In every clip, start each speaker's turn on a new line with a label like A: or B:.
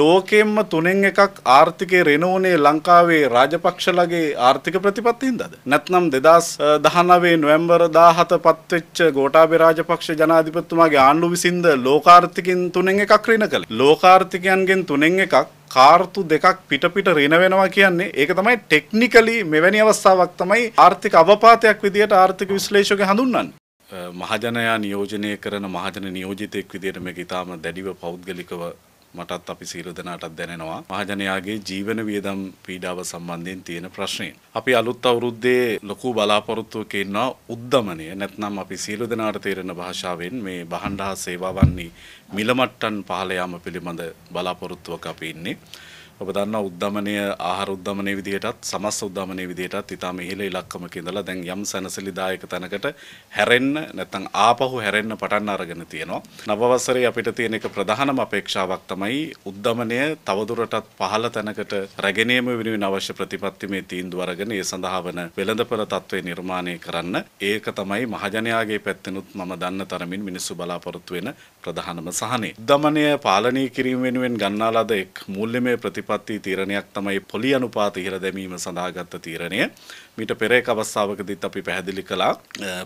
A: ලෝකෙම්ම තුනෙන් එකක් ආර්ථිකය රෙනෝනේ ලංකාවේ රාජපක්ෂලගේ ආර්ථික ප්‍රතිපත්තින්දද. නැත්නම් දෙදස් දහනවේ නොවම්බර දාහත පත්වෙච්ච ගෝටාබේ රාජපක්ෂ ජනාධිපත්තුමාගේ ආණ්ඩු විසින්ද ලෝකාර්ථිකින් තුනෙන් එකක් රින කළ. ලෝකාර්ථිකයන්ගෙන් තුනෙන් එකක් කාර්තු දෙකක් පිට පිට රින වෙනවා කියන්නේ ඒක තමයි ටෙක්නිකලි මෙවැනි අවස්ථාවක් තමයි ආර්ථික අවපාතයක් විදිහට ආර්ථික විශ්ලේෂක හඳුන්වන්නේ. මහජනයා නියෝජනය කරන මහජන නියෝජිතෙක් විදිහට මේක ඊටාම දැඩිව පෞද්ගලිකව මටත් අපි සියලු දෙනාටත් දැනෙනවා මහජනයාගේ ජීවන වියදම් පීඩාව සම්බන්ධයෙන් තියෙන ප්‍රශ්නේ. අපි අලුත් අවුරුද්දේ ලොකු බලාපොරොත්තුවක ඉන්නවා උද්දමනය. නැත්නම් අපි සියලු දෙනාට තේරෙන භාෂාවෙන් මේ බහණ්ඩ හා සේවාවන්හි මිල මට්ටම් පහළ යාම පිළිබඳ බලාපොරොත්තුවක අපි ඉන්නේ. ඔබ දන්න උද්ධමනය ආහාර උද්ධමනය විදිහටත් සමස් උද්ධමනය විදිහටත් ඉතාම ඉහළ ඉලක්කමක ඉඳලා දැන් යම් සැනසෙලිදායක තැනකට හැරෙන්න නැත්නම් ආපහු හැරෙන්න පටන් අරගෙන තියෙනවා. නව වසරේ අපිට තියෙන එක ප්‍රධානම අපේක්ෂාවක් තමයි තමයි උද්ධමනය තවදුරටත් පහළ තැනකට රැගෙනීම වෙනුවෙන් අවශ්‍ය ප්‍රතිපත්ති මේ තීන්දුව අරගෙන ඒ සඳහා වන වෙළඳපොළ තත්ත්වය නිර්මාණය කරන්න ඒක තමයි මහජනයාගේ පැත්තෙනුත් මම දන්න තරමින් මිනිස්සු බලාපොරොත්තු වෙන ප්‍රධානම සහනේ. උද්ධමනය පාලනය කිරීම වෙනුවෙන් ගන්නා ලද එක් මූල්‍යමය ප්‍රතිපත්ති තීරණයක් තමයි පොලි අනුපාත ඉහළ දැමීම සඳහාගත් තීරණය. මීට පෙර එක් අවස්ථාවකදීත් අපි පැහැදිලි කළා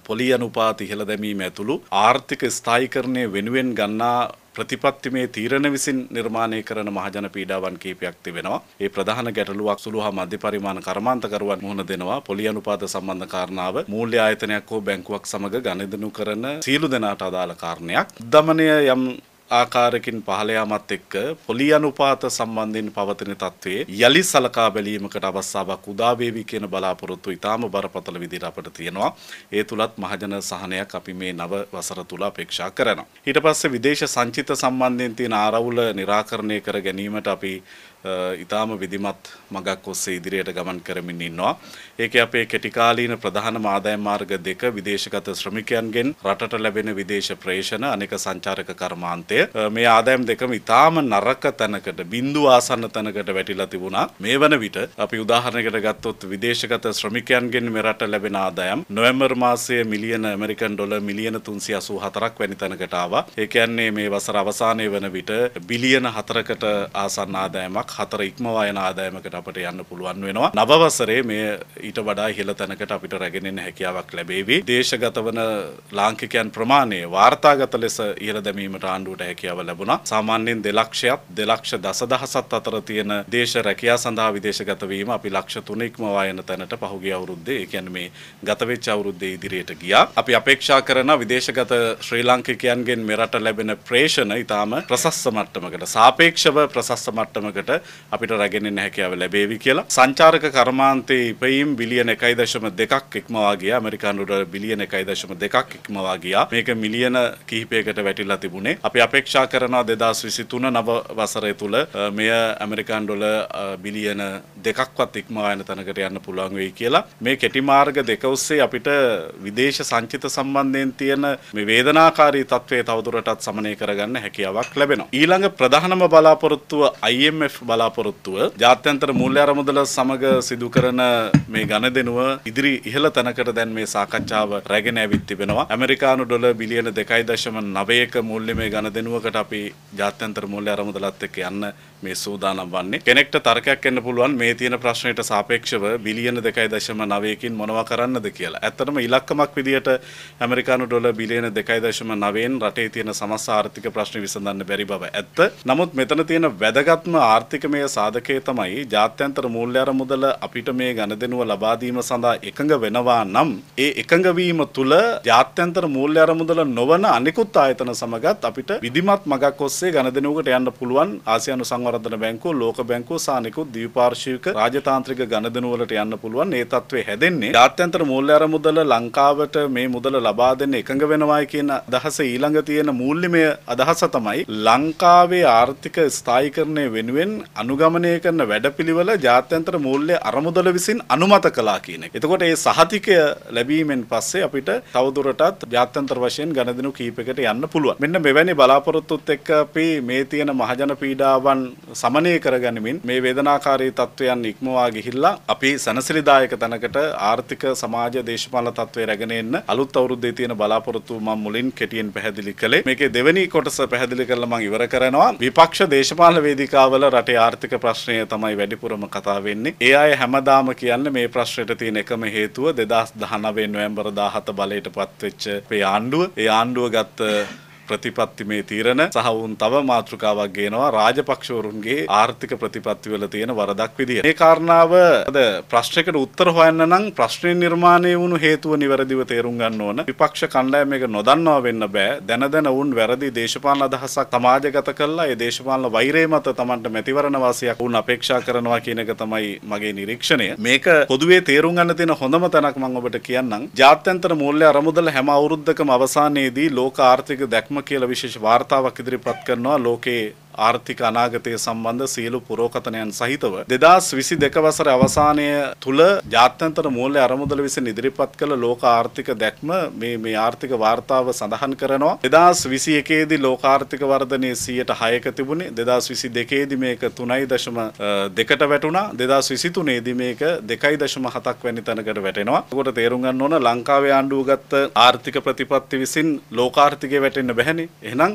A: පොලි අනුපාත ඉහළ දැමීම ඇතුළු ආර්ථික ස්ථායීකරණය වෙනුවෙන් ගන්නා ප්‍රතිපත්තිමේ තීරණ විසින් නිර්මාණය කරන මහජන පීඩාවන් කීපයක් තිබෙනවා. ඒ ප්‍රධාන ගැටලුවක් සුළු හා මධ්‍ය පරිමාණ කර්මාන්තකරුවන් මුහුණ දෙනවා. පොලි අනුපාත සම්බන්ධ කාරණාව මූල්‍ය ආයතනයක් හෝ බැංකුවක් සමග ගනුදෙනු කරන සියලු දෙනාට අදාළ කාරණයක්. දමනය යම් ආකාරකින් පහළ යාමත් එක්ක පොලි අනුපාත සම්බන්ධයෙන් පවතින තත්ත්වයේ යලි සලකා බැලීමකට අවස්ථාවක් උදා වේවි කියන බලාපොරොත්තු ඊටාම බරපතල විදිහට අපිට තියෙනවා. ඒ තුලත් මහජන සහනයක් අපි මේ නව වසර තුල අපේක්ෂා කරනවා. ඊට පස්සේ විදේශ සංචිත සම්බන්ධයෙන් තියෙන ආරවුල निराකරණය කර ගැනීමට අපි ඉතාම විධිමත් මගක් ඔස්සේ ඉදිරියට ගමන් කරමින් ඉන්නවා. ඒකේ අපේ කෙටිකාලීන ප්‍රධානම ආදායම් මාර්ග දෙක විදේශගත ශ්‍රමිකයන්ගෙන් රටට ලැබෙන විදේශ ප්‍රේෂණ අනෙක සංචාරක කර්මාන්තය මේ ආදායම් දෙකම ඉතාම නරක තැනකට බිඳු ආසන්න තැනකට වැටිලා තිබුණා. මේ වන විට අපි උදාහරණයකට ගත්තොත් විදේශගත ශ්‍රමිකයන්ගෙන් මෙරට ලැබෙන ආදායම් නොවැම්බර් මාසයේ මිලියන ඇමරිකන් ඩොලර් මිලියන 384ක් වැනි තැනකට ආවා. ඒ කියන්නේ මේ වසර අවසානයේ වන විට බිලියන 4කට ආසන්න ආදායමක් හතර ඉක්මවා යන ආදායමකට අපට යන්න පුළුවන් වෙනවා. නවවසරේ මේ ඊට වඩා ඉහළ තැනකට අපිට රැගෙන හැකියාවක් ලැබේවි. දේශගත වන ලාංකිකයන් ප්‍රමාණය වාර්තාගත ලෙස ඉහළ දැමීමට ආණ්ඩුවට හැකියාව ලැබුණා. සාමාන්‍යයෙන් දෙලක්ෂයත් දෙලක්ෂ දසදහසත් අතර තියෙන දේශ රැකියා සඳහා විදේශගත වීම අපි ලක්ෂ 3 ඉක්මවා යන තැනට පහුගිය අවුරුද්දේ ඒ කියන්නේ මේ ගත වෙච්ච අවුරුද්දේ ඉදිරියට ගියා. අපි අපේක්ෂා කරන විදේශගත ශ්‍රී ලාංකිකයන්ගෙන් මෙරට ලැබෙන ප්‍රේෂණ ඉතාම ප්‍රසස්ස මට්ටමකට සාපේක්ෂව ප්‍රසස්ස මට්ටමකට අපිට රැගෙනෙන්න හැකියාව ලැබේවි කියලා. සංචාරක කර්මාන්තයේ ඉපයීම් බිලියන 1.2ක් ඉක්මවා ගියා. ඇමරිකානු ඩොලර් බිලියන 1.2ක් ඉක්මවා ගියා. මේක මිලියන කිහිපයකට වැටිලා තිබුණේ. අපි අපේක්ෂා කරනවා 2023 නව වසරය තුල මෙය ඇමරිකානු ඩොලර් බිලියන 2ක්වත් ඉක්මවා යන තැනකට යන්න පුළුවන් වෙයි කියලා. මේ කෙටි මාර්ග දෙක ඔස්සේ අපිට විදේශ සංචිත සම්බන්ධයෙන් තියෙන මේ වේදනාකාරී තත්ත්වය තවදුරටත් සමනය කරගන්න හැකියාවක් ලැබෙනවා. ඊළඟ ප්‍රධානම බලාපොරොත්තුව IMF බලාපොරොත්තුව ජාත්‍යන්තර මූල්‍ය අරමුදල සමග සිදු කරන මේ ගණදෙනුව ඉදිරි ඉහළ තැනකට දැන් මේ සාකච්ඡාව රැගෙන ඇවිත් තිබෙනවා. ඇමරිකානු ඩොලර් බිලියන 2.9ක මූල්‍යමය ගණදෙනුවකට අපි ජාත්‍යන්තර මූල්‍ය අරමුදලත් එක්ක යන්න මේ සූදානම් වන්නේ. කෙනෙක්ට තර්කයක් එන්න පුළුවන් මේ තියෙන ප්‍රශ්නයට සාපේක්ෂව බිලියන 2.9කින් මොනවා කරන්නද කියලා. ඇත්තටම ඉලක්කමක් විදියට ඇමරිකානු ඩොලර් බිලියන 2.9න් රටේ තියෙන සමස්ත ආර්ථික ප්‍රශ්න විසඳන්න බැරි බව ඇත්ත. නමුත් මෙතන තියෙන වැදගත්ම ආර්ථික ආර්ථිකමය සාධකයේ තමයි ජාත්‍යන්තර මූල්‍ය අරමුදල අපිට මේ ගණදෙනුව ලබා දීම සඳහා එකඟ වෙනවා නම් ඒ එකඟ වීම තුළ ජාත්‍යන්තර මූල්‍ය අරමුදල නොවන අනිකුත් ආයතන සමගත් අපිට විධිමත් මගක් ඔස්සේ ගණදෙනුවකට යන්න පුළුවන් ආසියානු සංවර්ධන බැංකුව, ලෝක බැංකුව සහ අනිකුත් ද්විපාර්ශ්වික රාජතාන්ත්‍රික ගණදෙනුවලට යන්න පුළුවන්. ඒ తත්වේ හැදෙන්නේ ජාත්‍යන්තර මූල්‍ය අරමුදල ලංකාවට මේ මුදල ලබා දෙන්න එකඟ වෙනවායි කියන අදහස ඊළඟ තියෙන මූල්‍යමය අදහස තමයි ලංකාවේ ආර්ථික ස්ථායීකරණය වෙනුවෙන් අනුගමනය කරන වැඩපිළිවෙල ජාත්‍යන්තර මූල්‍ය අරමුදල විසින් අනුමත කළා කියන එක. එතකොට ඒ සහතිකය ලැබීමෙන් පස්සේ අපිට තවදුරටත් ජාත්‍යන්තර වශයෙන් ගණදිනු කීපයකට යන්න පුළුවන්. මෙන්න මෙවැනි බලාපොරොත්තුත් එක්ක අපි මේ තියෙන මහජන පීඩාවන් සමනය කරගනිමින් මේ වේදනාකාරී තත්ත්වයන් ඉක්මවා ගිහිල්ලා අපි සනසිලිදායක තැනකට ආර්ථික සමාජ දේශපාලන තත්ත්වය රැගෙන එන්න අලුත් අවුරුද්දේ තියෙන බලාපොරොත්තු මම මුලින් කෙටියෙන් පැහැදිලි කළේ. මේකේ දෙවෙනි කොටස පැහැදිලි කරලා මම ඉවර කරනවා. විපක්ෂ දේශපාලන වේදිකාවල රටේ තමයි ආර්ථික ප්‍රශ්නය තමයි වැඩිපුරම කතා වෙන්නේ. ඒ අය හැමදාම කියන්නේ මේ ප්‍රශ්නෙට තියෙන එකම හේතුව 2019 නොවැම්බර් 17 බලයට පත්වෙච්ච අපේ ආණ්ඩුව. ඒ ආණ්ඩුව ගත්ත ප්‍රතිපත්තිමේ තීරණ සහ වුන් තව මාතෘකාවක් ගේනවා රාජපක්ෂවරුන්ගේ ආර්ථික ප්‍රතිපත්ති වල තියෙන වරදක් විදියට. මේ කාරණාව අද ප්‍රශ්නයකට උත්තර හොයන්න නම් ප්‍රශ්නේ නිර්මාණය වුණු හේතුව නිවැරදිව තේරුම් ගන්න ඕන. විපක්ෂ කණ්ඩායම මේක නොදන්නවා වෙන්න බෑ. දැන දැන වුන් වැරදි දේශපාලන අදහසක් සමාජගත කළා. ඒ දේශපාලන වෛරය මත Tamanට මැතිවරණ වාසියක් වුන් අපේක්ෂා කරනවා කියන එක තමයි මගේ නිරීක්ෂණය. මේක පොදුවේ තේරුම් ගන්න තියෙන හොඳම තැනක් මම ඔබට කියන්නම්. ජාත්‍යන්තර මූල්‍ය අරමුදල හැම අවුරුද්දකම අවසානයේදී ලෝක ආර්ථික දැක්ම ආත්ම කියලා විශේෂ වාර්තාවක් ඉදිරිපත් කරනවා ලෝකයේ ආර්ථික අනාගතය සම්බන්ධ සියලු පුරෝකථනයන් සහිතව 2022 වසර අවසානය තුල ජාත්‍යන්තර මූල්‍ය අරමුදල විසින් ඉදිරිපත් කළ ලෝක ආර්ථික දැක්ම මේ මේ ආර්ථික වාර්තාව සඳහන් කරනවා 2021 දී ලෝක ආර්ථික වර්ධනය 106ක තිබුණේ 2022 දී මේක 3.2කට වැටුණා 2023 දී මේක 2.7ක් වැනි තැනකට වැටෙනවා. ඒකට තේරුම් ගන්න ඕන ලංකාවේ ආණ්ඩුව ගත්ත ආර්ථික ප්‍රතිපත්ති විසින් ලෝකාර්ථිකය වැටෙන්න බැහැනේ. එහෙනම්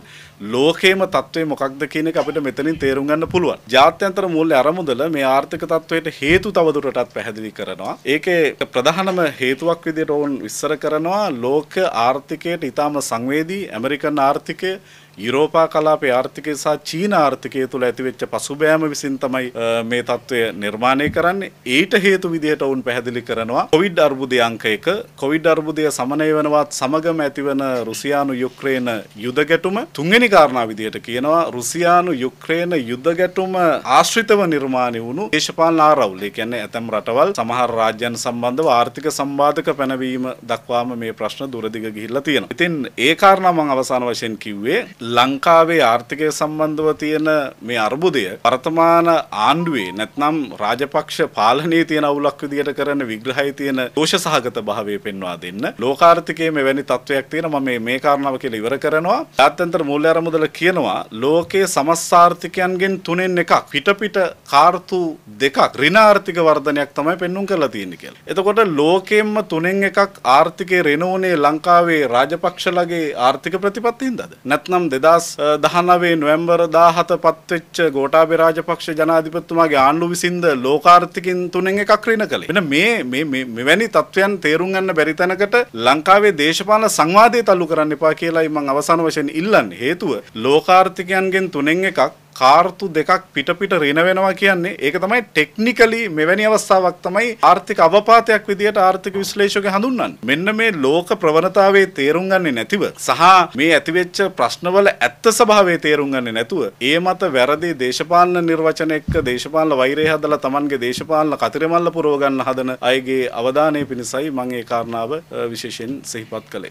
A: ලෝකේම තත්ත්වය මොකක්ද කියන එක අපිට මෙතනින් තේරුම් ගන්න පුළුවන්. ජාත්‍යන්තර මූල්‍ය අරමුදල මේ ආර්ථික තත්වයට හේතු තවදුරටත් පැහැදිලි කරනවා. ඒකේ ප්‍රධානම හේතුවක් විදිහට ඔවුන් විස්තර කරනවා ලෝක ආර්ථිකයට ඊටාම සංවේදී ඇමරිකන් ආර්ථිකය යුරෝපා කලාපයේ ආර්ථිකය සහ චීන ආර්ථිකය තුළ ඇතිවෙච්ච පසුබෑම විසින් තමයි මේ තත්ත්වය නිර්මාණය කරන්නේ. ඊට හේතු විදිහට ඔවුන් පැහැදිලි කරනවා කොවිඩ් අර්බුදය අංක 1, කොවිඩ් අර්බුදය සමනය වෙනවත් සමගම ඇතිවන රුසියානු යුක්‍රේන යුද ගැටුම තුන්වෙනි කාරණා විදිහට කියනවා රුසියානු යුක්‍රේන යුද ගැටුම ආශ්‍රිතව නිර්මාණය වුණු දේශපාලන ආරවුල්. ඒ කියන්නේ ඇතම් රටවල් සමහර රාජ්‍යයන් සම්බන්ධව ආර්ථික සම්බාධක පැනවීම දක්වාම මේ ප්‍රශ්න දුරදිග ගිහිල්ලා තියෙනවා. ඉතින් ඒ කාරණා මම අවසාන වශයෙන් කිව්වේ ලංකාවේ ආර්ථිකය සම්බන්ධව තියෙන මේ අර්බුදය වර්තමාන ආණ්ඩුවේ නැත්නම් රාජපක්ෂ පාලනයේ තියෙන අවුලක් විදියට කරන විග්‍රහය තියෙන දෝෂ සහගත භාවය පෙන්වා දෙන්න. ලෝකාර්ථිකයේ මෙවැනි තත්වයක් තියෙන මම මේ කාරණාව කියලා ඉවර කරනවා. ජාත්‍යන්තර මූල්‍ය අරමුදල කියනවා ලෝකයේ සමස්ථාර්ථිකයන්ගෙන් තුනෙන් එකක් පිට පිට කාර්තු දෙකක් ඍණාර්ථික වර්ධනයක් තමයි පෙන්눔 කරලා තියෙන්නේ කියලා. එතකොට ලෝකෙම්ම තුනෙන් එකක් ආර්ථිකේ රෙනෝනේ ලංකාවේ රාජපක්ෂලගේ ආර්ථික ප්‍රතිපත්තියින්දද? නැත්නම් දෙදස් දහනවේ නොවැම්බර් දාහත පත්වෙච්ච ගෝටාබේ රාජපක්ෂ ජනාධිපත්තුමාගේ ආණ්ඩු විසින්ද ලෝකාර්ථකින් තුනෙන් එකක් රින කළේ. එන මේ මෙවැනි තත්ත්වයන් තේරුම් ගන්න බැරි තැනකට ලංකාවේ දේශපාලන සංවාදය තල්ලු කරන්න එපා කියලායි මම අවසාන වශයෙන් ඉල්ලන්නේ. හේතුව ලෝකාර්ථිකයන්ගෙන් තුනෙන් එකක් කාර්තු දෙකක් පිට පිට රින වෙනවා කියන්නේ ඒක තමයි ටෙක්නිකලි මෙවැනි අවස්ථාවක් තමයි ආර්ථික අවපාතයක් විදියට ආර්ථික විශ්ලේෂක හඳුන්වන්නේ. මෙන්න මේ ලෝක ප්‍රවණතාවයේ තේරුම් ගන්නේ නැතිව සහ මේ ඇතිවෙච්ච ප්‍රශ්නවල ඇත්ත ස්වභාවය තේරුම් ගන්නේ නැතුව ඒ මත වැරදි දේශපාලන නිර්වචන එක්ක දේශපාලන වෛරය හදලා Tamanගේ දේශපාලන කතරමල්ල පුරව ගන්න හදන අයගේ අවධානය පිණිසයි මම ඒ කාරණාව විශේෂයෙන් සිහිපත් කළේ.